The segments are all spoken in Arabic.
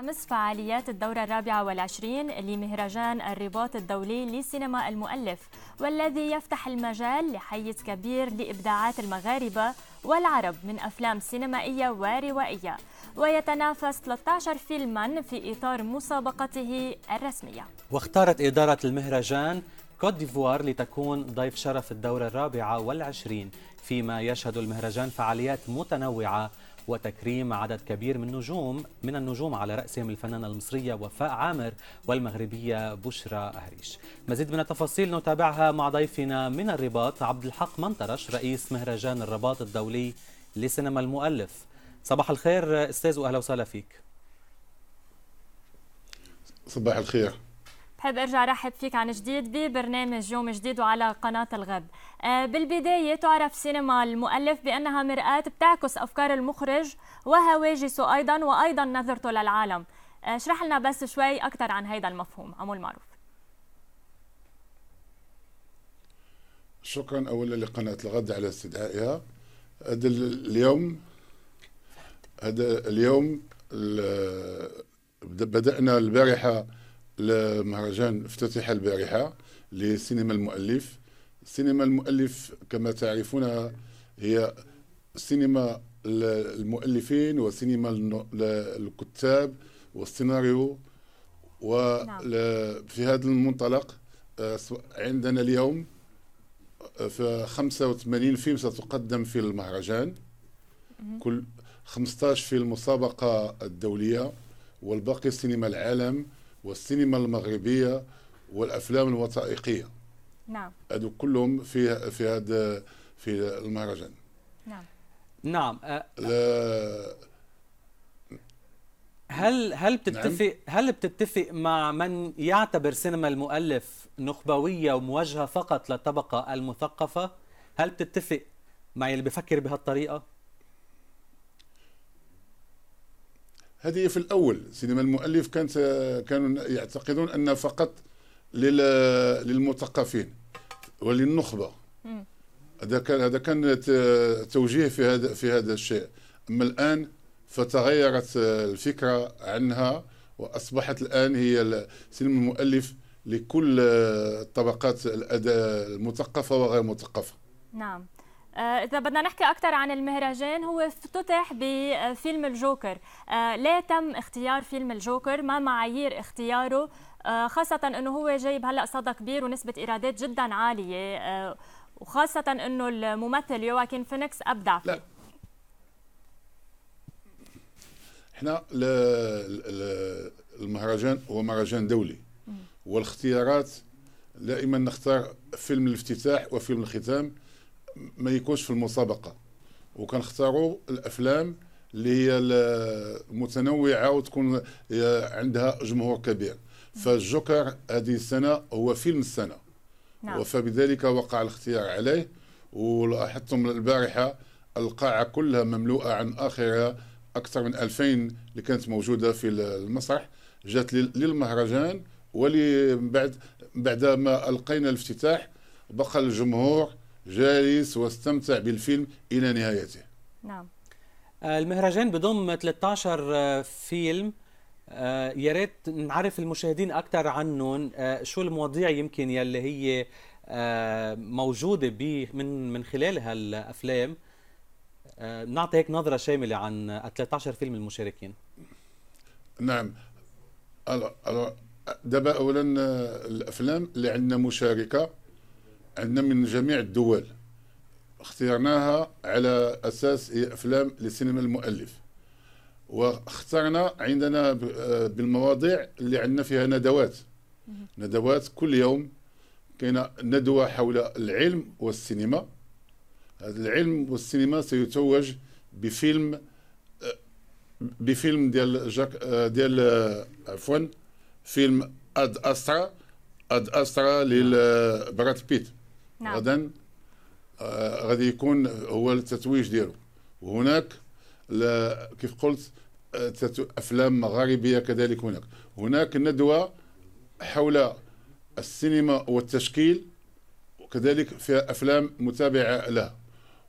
أمس فعاليات الدورة الرابعة والعشرين لمهرجان الرباط الدولي لسينما المؤلف والذي يفتح المجال لحيز كبير لإبداعات المغاربة والعرب من أفلام سينمائية وروائية ويتنافس 13 فيلما في إطار مسابقته الرسمية واختارت إدارة المهرجان كوت ديفوار لتكون ضيف شرف الدورة الرابعة والعشرين فيما يشهد المهرجان فعاليات متنوعة وتكريم عدد كبير من نجوم من النجوم على رأسهم الفنانة المصرية وفاء عامر والمغربية بشرى أهريش مزيد من التفاصيل نتابعها مع ضيفنا من الرباط عبد الحق منطرش رئيس مهرجان الرباط الدولي لسينما المؤلف صباح الخير استاذ واهلا وسهلا فيك صباح الخير بحب ارجع رحب فيك عن جديد ببرنامج يوم جديد وعلى قناه الغد. آه، بالبدايه تعرف سينما المؤلف بانها مرآة بتعكس افكار المخرج وهواجسه ايضا وايضا نظرته للعالم. آه، اشرح لنا بس شوي اكثر عن هذا المفهوم امول المعروف. شكرا اولا لقناه الغد على استدعائها. هذا اليوم هذا اليوم بدانا البارحه لمهرجان افتتح البارحة لسينما المؤلف سينما المؤلف كما تعرفون هي سينما المؤلفين وسينما الكتاب والسيناريو وفي نعم. هذا المنطلق آه، عندنا اليوم آه، في 85 فيلم ستقدم في المهرجان كل 15 في المسابقة الدولية والباقي سينما العالم والسينما المغربيه والافلام الوثائقيه نعم هذو كلهم في في هذا في المهرجان نعم نعم لا هل هل بتتفق نعم؟ هل بتتفق مع من يعتبر سينما المؤلف نخبويه وموجهه فقط للطبقه المثقفه؟ هل بتتفق مع اللي بفكر بهالطريقه؟ هذه في الاول سينما المؤلف كانت كانوا يعتقدون ان فقط للمثقفين وللنخبه هذا كان هذا كان توجيه في هذا في هذا الشيء اما الان فتغيرت الفكره عنها واصبحت الان هي سينما المؤلف لكل الطبقات المثقفه وغير المثقفه نعم آه، إذا بدنا نحكي أكثر عن المهرجان هو افتتح بفيلم الجوكر ليه آه، تم اختيار فيلم الجوكر ما معايير اختياره آه، خاصة أنه هو جايب هلأ صدى كبير ونسبة إيرادات جدا عالية وخاصة أنه الممثل يواكين فينيكس أبدع فيه لا. احنا المهرجان هو مهرجان دولي والاختيارات دائما نختار فيلم الافتتاح وفيلم الختام ما يكونش في المسابقه وكنختاروا الافلام اللي هي المتنوعه وتكون عندها جمهور كبير فالجوكر هذه السنه هو فيلم السنه نعم. وفبذلك وقع الاختيار عليه ولاحظتم البارحه القاعه كلها مملوءه عن اخرها اكثر من 2000 اللي كانت موجوده في المسرح جات للمهرجان ولبعد بعد بعد ما القينا الافتتاح بقى الجمهور جالس واستمتع بالفيلم إلى نهايته نعم المهرجان بضم 13 آه، فيلم آه، يا ريت نعرف المشاهدين اكثر عنهم آه، شو المواضيع يمكن يلي هي موجوده من من خلال هالافلام نعطي هيك نظره شامله عن 13 فيلم المشاركين نعم دابا اولا الافلام اللي عندنا مشاركه عندنا من جميع الدول اخترناها على اساس هي افلام لسينما المؤلف واخترنا عندنا آه، بالمواضيع اللي عندنا فيها ندوات ندوات كل يوم كاينه ندوه حول العلم والسينما هذا العلم والسينما سيتوج بفيلم آه، بفيلم ديال جاك آه، ديال عفوا فيلم اد استرا اد استرا لبراد بيت نعم. غدا آه، غادي يكون هو التتويج ديالو وهناك كيف قلت آه، افلام مغاربيه كذلك هناك هناك ندوه حول السينما والتشكيل وكذلك فيها افلام متابعه له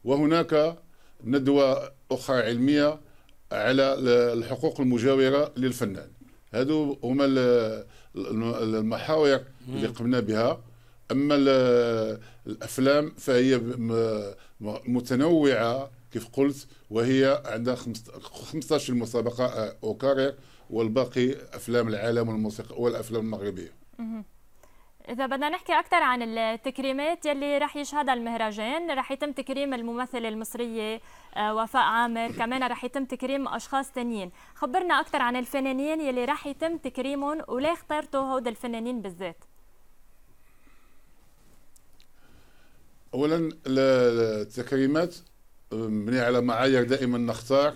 وهناك ندوه اخرى علميه على الحقوق المجاوره للفنان هادو هما المحاور اللي قمنا بها اما الافلام فهي متنوعه كيف قلت وهي عندها 15 مسابقه آه، او كارير والباقي افلام العالم والموسيقى والافلام المغربيه إذا بدنا نحكي أكثر عن التكريمات يلي رح يشهدها المهرجان، رح يتم تكريم الممثلة المصرية آه، وفاء عامر، كمان رح يتم تكريم أشخاص تانيين، خبرنا أكثر عن الفنانين يلي رح يتم تكريمهم وليه اخترتوا هود الفنانين بالذات؟ اولا التكريمات مبنيه على معايير دائما نختار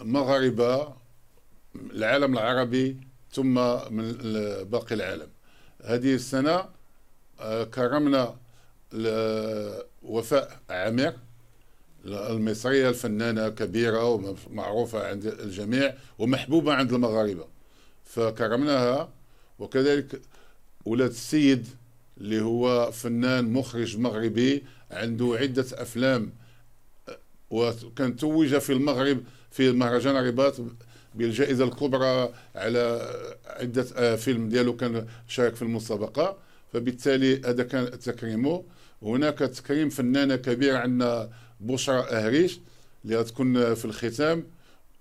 مغاربه العالم العربي ثم من باقي العالم هذه السنه آه، كرمنا وفاء عامر المصريه الفنانه كبيره ومعروفه عند الجميع ومحبوبه عند المغاربه فكرمناها وكذلك ولاد السيد اللي هو فنان مخرج مغربي عنده عدة أفلام آه، وكان توج في المغرب في مهرجان الرباط بالجائزة الكبرى على عدة آه، فيلم ديالو كان شارك في المسابقة فبالتالي هذا كان تكريمه هناك تكريم فنانة كبيرة عندنا بشرى أهريش اللي غتكون آه، في الختام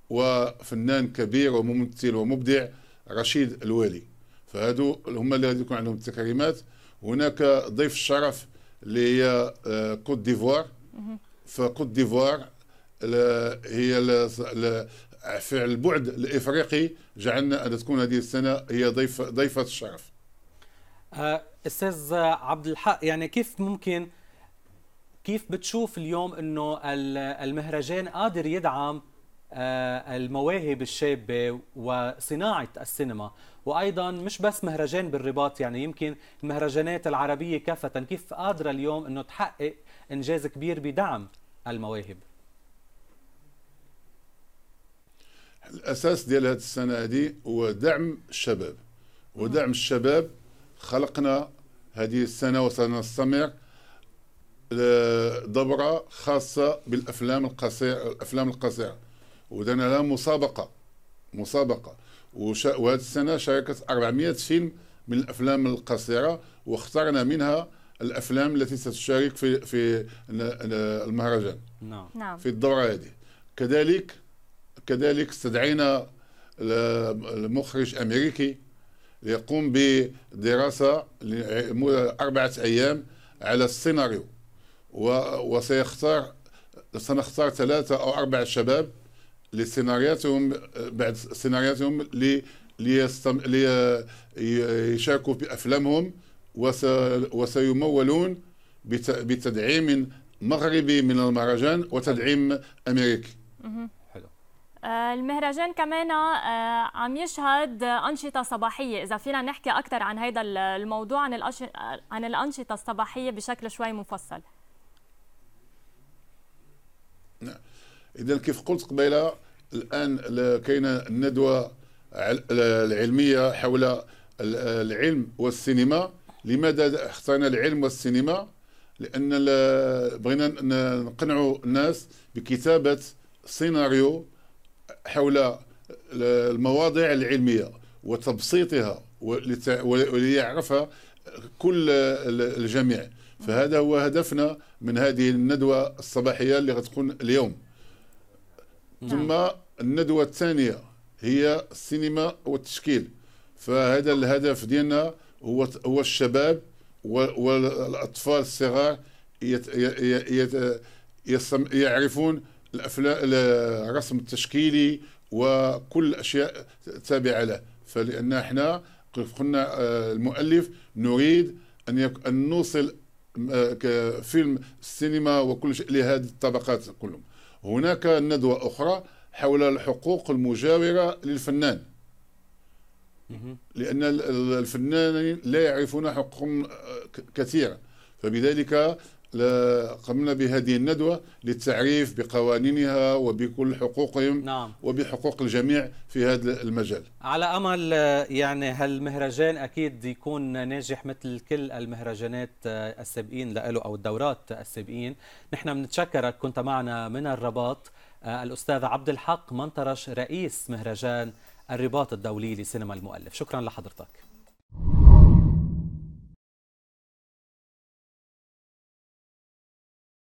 وفنان كبير وممثل ومبدع رشيد الوالي فهادو هما اللي غادي يكون عندهم التكريمات هناك ضيف الشرف اللي هي آه، كوت ديفوار فكوت ديفوار هي في البعد الافريقي جعلنا ان تكون هذه السنه هي ضيف ضيفه الشرف. آه، استاذ عبد الحق يعني كيف ممكن كيف بتشوف اليوم انه المهرجان قادر يدعم آه، المواهب الشابة وصناعة السينما وأيضا مش بس مهرجان بالرباط يعني يمكن المهرجانات العربية كافة كيف قادرة اليوم أنه تحقق إنجاز كبير بدعم المواهب الاساس ديال هذه السنه هذه هو دعم الشباب ودعم الشباب خلقنا هذه السنه وسنستمع دبره خاصه بالافلام القصيره الافلام القصيره ودنا لها مسابقه مسابقه وشا... وهذه السنه شاركت 400 فيلم من الافلام القصيره واخترنا منها الافلام التي ستشارك في في المهرجان نعم. نعم في الدوره هذه كذلك كذلك استدعينا المخرج امريكي ليقوم بدراسه لمده اربعه ايام على السيناريو وسيختار سنختار ثلاثه او اربعه شباب لسينارياتهم بعد سينارياتهم لي ليستم... لي يشاركوا بافلامهم وس... وسيمولون بت... بتدعيم مغربي من المهرجان وتدعيم امريكي. حلو. آه، المهرجان كمان آه، عم يشهد انشطه صباحيه اذا فينا نحكي اكثر عن هذا الموضوع عن الأش... عن الانشطه الصباحيه بشكل شوي مفصل. نعم. اذا كيف قلت قبيله الان كاينه الندوه العلميه حول العلم والسينما لماذا اخترنا العلم والسينما لان بغينا نقنعوا الناس بكتابه سيناريو حول المواضيع العلميه وتبسيطها وليعرفها كل الجميع فهذا هو هدفنا من هذه الندوه الصباحيه اللي غتكون اليوم نعم. ثم الندوه الثانيه هي السينما والتشكيل فهذا الهدف ديالنا هو هو الشباب والاطفال الصغار يعرفون الافلام الرسم التشكيلي وكل الاشياء التابعه له فلان احنا قلنا آه، المؤلف نريد ان ان نوصل آه، فيلم السينما وكل شيء لهذه الطبقات كلهم هناك ندوة أخرى حول الحقوق المجاورة للفنان لأن الفنانين لا يعرفون حقوقهم آه، كثيرة فبذلك قمنا بهذه الندوة للتعريف بقوانينها وبكل حقوقهم نعم. وبحقوق الجميع في هذا المجال على أمل آه، يعني هالمهرجان أكيد يكون ناجح مثل كل المهرجانات آه، السابقين له أو الدورات السابقين نحن بنتشكرك كنت معنا من الرباط آه، الأستاذ عبد الحق منطرش رئيس مهرجان الرباط الدولي لسينما المؤلف شكرا لحضرتك